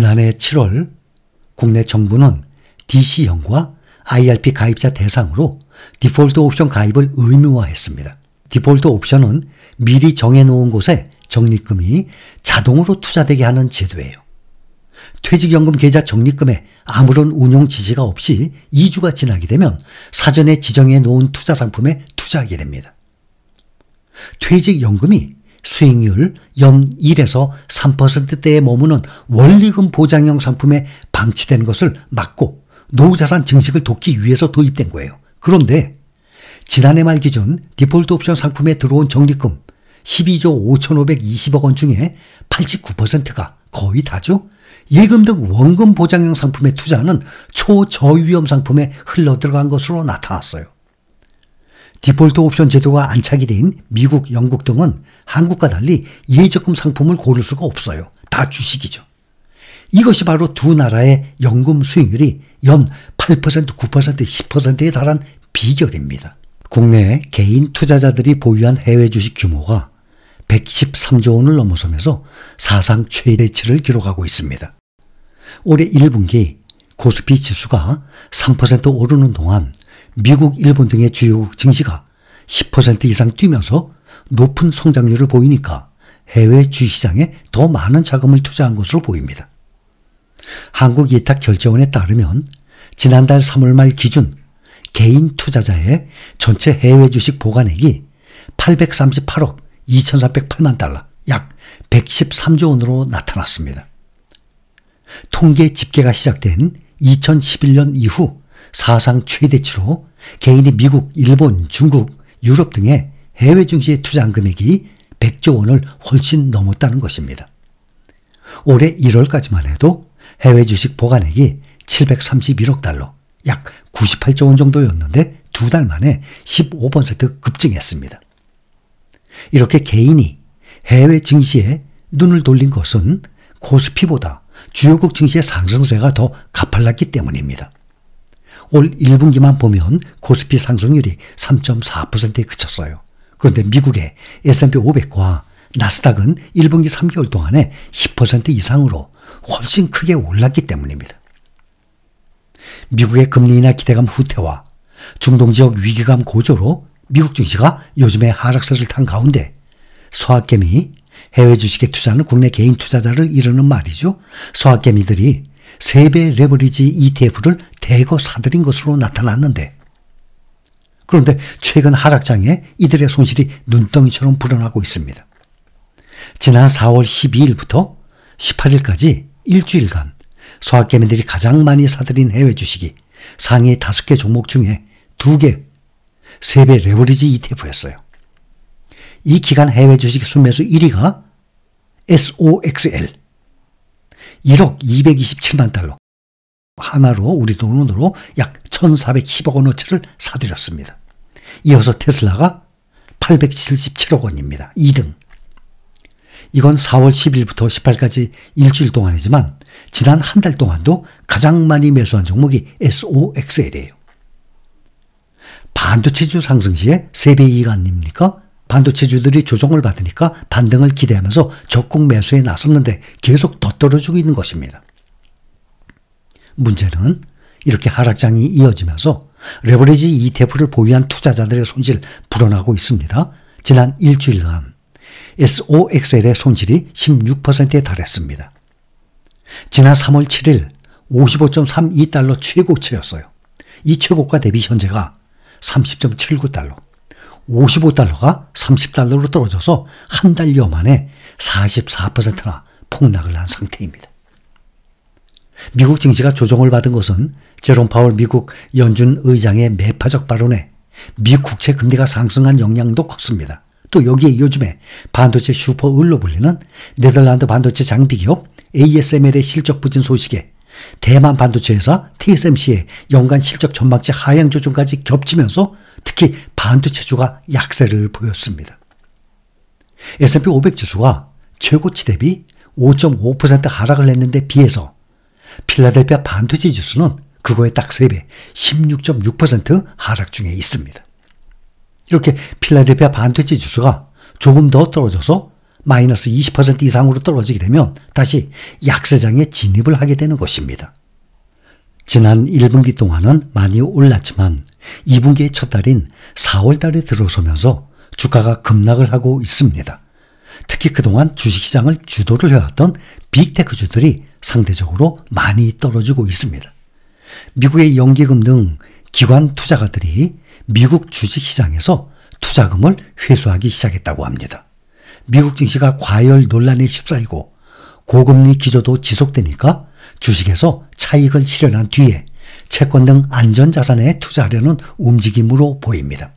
지난해 7월 국내 정부는 DC형과 IRP 가입자 대상으로 디폴트 옵션 가입을 의무화했습니다. 디폴트 옵션은 미리 정해놓은 곳에 적립금이 자동으로 투자되게 하는 제도예요. 퇴직연금 계좌 적립금에 아무런 운용 지시가 없이 2주가 지나게 되면 사전에 지정해 놓은 투자 상품에 투자하게 됩니다. 퇴직연금이 수익률 연 1에서 3%대에 머무는 원리금 보장형 상품에 방치된 것을 막고 노후자산 증식을 돕기 위해서 도입된 거예요. 그런데 지난해 말 기준 디폴트 옵션 상품에 들어온 적립금 12조 5,520억 원 중에 89%가 거의 다죠. 예금 등 원금 보장형 상품에 투자하는 초저위험 상품에 흘러들어간 것으로 나타났어요. 디폴트 옵션 제도가 안착이 된 미국, 영국 등은 한국과 달리 예적금 상품을 고를 수가 없어요. 다 주식이죠. 이것이 바로 두 나라의 연금 수익률이 연 8%, 9%, 10%에 달한 비결입니다. 국내 개인 투자자들이 보유한 해외 주식 규모가 113조 원을 넘어서면서 사상 최대치를 기록하고 있습니다. 올해 1분기 고스피 지수가 3% 오르는 동안 미국, 일본 등의 주요국 증시가 10% 이상 뛰면서 높은 성장률을 보이니까 해외 주시장에 더 많은 자금을 투자한 것으로 보입니다. 한국예탁결제원에 따르면 지난달 3월 말 기준 개인 투자자의 전체 해외 주식 보관액이 838억 2,408만 달러, 약 113조 원으로 나타났습니다. 통계 집계가 시작된 2011년 이후 사상 최대치로 개인이 미국, 일본, 중국, 유럽 등의 해외 증시의 투자한 금액이 100조 원을 훨씬 넘었다는 것입니다. 올해 1월까지만 해도 해외 주식 보관액이 731억 달러, 약 98조 원 정도였는데 두 달 만에 15% 급증했습니다. 이렇게 개인이 해외 증시에 눈을 돌린 것은 코스피보다 주요국 증시의 상승세가 더 가팔랐기 때문입니다. 올 1분기만 보면 코스피 상승률이 3.4%에 그쳤어요. 그런데 미국의 S&P 500과 나스닥은 1분기 3개월 동안에 10% 이상으로 훨씬 크게 올랐기 때문입니다. 미국의 금리 나 기대감 후퇴와 중동 지역 위기감 고조로 미국 증시가 요즘에 하락세를 탄 가운데 소아개미 해외 주식에 투자하는 국내 개인 투자자를 이르는 말이죠. 소아개미들이 3배 레버리지 ETF를 대거 사들인 것으로 나타났는데 그런데 최근 하락장에 이들의 손실이 눈덩이처럼 불어나고 있습니다. 지난 4월 12일부터 18일까지 일주일간 소학개미들이 가장 많이 사들인 해외 주식이 상위 5개 종목 중에 2개, 3배 레버리지 ETF였어요. 이 기간 해외 주식 순매수 1위가 SOXL, 1억 227만 달러. 하나로 우리 돈으로 약 1,410억 원어치를 사들였습니다. 이어서 테슬라가 877억 원입니다. 2등. 이건 4월 10일부터 18일까지 일주일 동안이지만 지난 한 달 동안도 가장 많이 매수한 종목이 SOXL이에요. 반도체주 상승 시에 3배 이익 아니까 반도체주들이 조정을 받으니까 반등을 기대하면서 적극 매수에 나섰는데 계속 더떨어지고 있는 것입니다. 문제는 이렇게 하락장이 이어지면서 레버리지 ETF를 보유한 투자자들의 손실 불어나고 있습니다. 지난 일주일간 SOXL의 손실이 16%에 달했습니다. 지난 3월 7일 55.32달러 최고치였어요. 이 최고가 대비 현재가 30.79달러. 55달러가 30달러로 떨어져서 한 달여 만에 44%나 폭락을 한 상태입니다. 미국 증시가 조정을 받은 것은 제롬 파월 미국 연준 의장의 매파적 발언에 미 국채 금리가 상승한 영향도 컸습니다. 또 여기에 요즘에 반도체 슈퍼 을로 불리는 네덜란드 반도체 장비기업 ASML의 실적 부진 소식에 대만 반도체 회사 TSMC의 연간 실적 전망치 하향 조정까지 겹치면서 특히 반도체주가 약세를 보였습니다. S&P 500 지수가 최고치 대비 5.5% 하락을 했는데 비해서 필라델피아 반도체 지수는 그거에 딱 3배, 16.6% 하락 중에 있습니다. 이렇게 필라델피아 반도체 지수가 조금 더 떨어져서 마이너스 20% 이상으로 떨어지게 되면 다시 약세장에 진입을 하게 되는 것입니다. 지난 1분기 동안은 많이 올랐지만 2분기의 첫 달인 4월 달에 들어서면서 주가가 급락을 하고 있습니다. 특히 그동안 주식시장을 주도를 해왔던 빅테크주들이 상대적으로 많이 떨어지고 있습니다. 미국의 연기금 등 기관 투자가들이 미국 주식시장에서 투자금을 회수하기 시작했다고 합니다. 미국 증시가 과열 논란에 휩싸이고 고금리 기조도 지속되니까 주식에서 차익을 실현한 뒤에 채권 등 안전자산에 투자하려는 움직임으로 보입니다.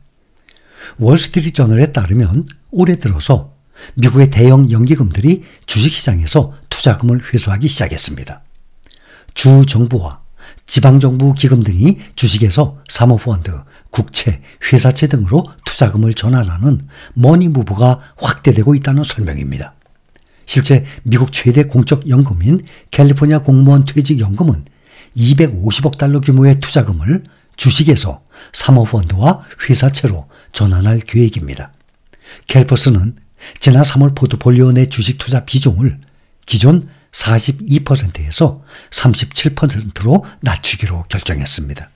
월스트리트저널에 따르면 올해 들어서 미국의 대형 연기금들이 주식시장에서 투자금을 회수하기 시작했습니다. 주 정부와 지방정부 기금 등이 주식에서 사모펀드, 국채, 회사채 등으로 투자금을 전환하는 머니무브가 확대되고 있다는 설명입니다. 실제 미국 최대 공적연금인 캘리포니아 공무원 퇴직연금은 250억 달러 규모의 투자금을 주식에서 사모펀드와 회사채로 전환할 계획입니다. 캘퍼스는 지난 3월 포트폴리오 내 주식 투자 비중을 기존 42%에서 37%로 낮추기로 결정했습니다.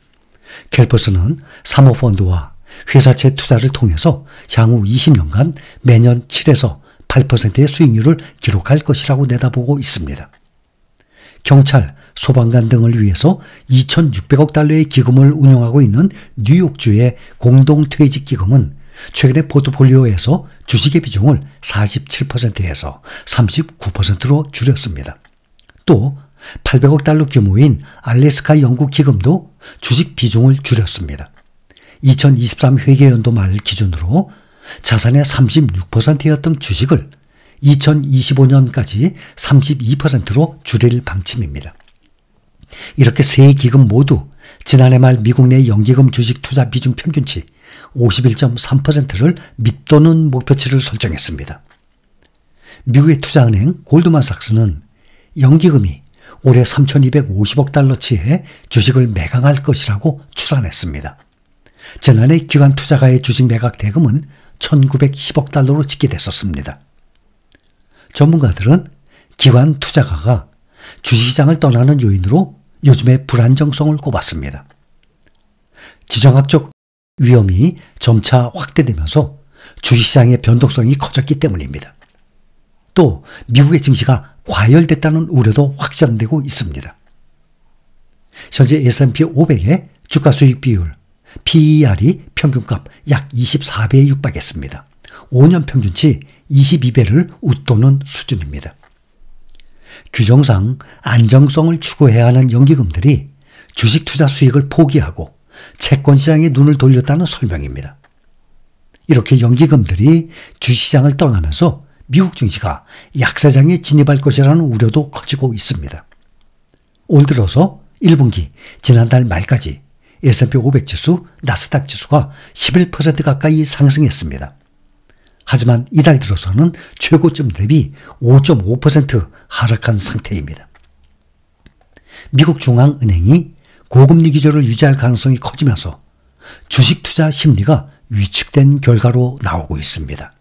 캘퍼스는 사모펀드와 회사채 투자를 통해서 향후 20년간 매년 7에서 8%의 수익률을 기록할 것이라고 내다보고 있습니다. 경찰, 소방관 등을 위해서 2,600억 달러의 기금을 운영하고 있는 뉴욕주의 공동퇴직기금은 최근에 포트폴리오에서 주식의 비중을 47%에서 39%로 줄였습니다. 또 800억 달러 규모인 알래스카 영국 기금도 주식 비중을 줄였습니다. 2023 회계연도 말 기준으로 자산의 36%였던 주식을 2025년까지 32%로 줄일 방침입니다. 이렇게 세 기금 모두 지난해 말 미국 내 연기금 주식 투자 비중 평균치 51.3%를 밑도는 목표치를 설정했습니다. 미국의 투자은행 골드만삭스는 연기금이 올해 3,250억 달러치의 주식을 매각할 것이라고 추산했습니다. 지난해 기관 투자가의 주식 매각 대금은 1,910억 달러로 집계됐었습니다. 전문가들은 기관 투자가가 주식시장을 떠나는 요인으로 요즘의 불안정성을 꼽았습니다. 지정학적 위험이 점차 확대되면서 주식시장의 변동성이 커졌기 때문입니다. 또 미국의 증시가 과열됐다는 우려도 확산되고 있습니다. 현재 S&P 500의 주가 수익 비율 PER이 평균값 약 24배에 육박했습니다. 5년 평균치 22배를 웃도는 수준입니다. 규정상 안정성을 추구해야 하는 연기금들이 주식 투자 수익을 포기하고 채권 시장에 눈을 돌렸다는 설명입니다. 이렇게 연기금들이 주시장을 떠나면서 미국 증시가 약세장에 진입할 것이라는 우려도 커지고 있습니다. 올 들어서 1분기 지난달 말까지 S&P 500 지수, 나스닥 지수가 11% 가까이 상승했습니다. 하지만 이달 들어서는 최고점 대비 5.5% 하락한 상태입니다. 미국 중앙은행이 고금리 기조를 유지할 가능성이 커지면서 주식 투자 심리가 위축된 결과로 나오고 있습니다.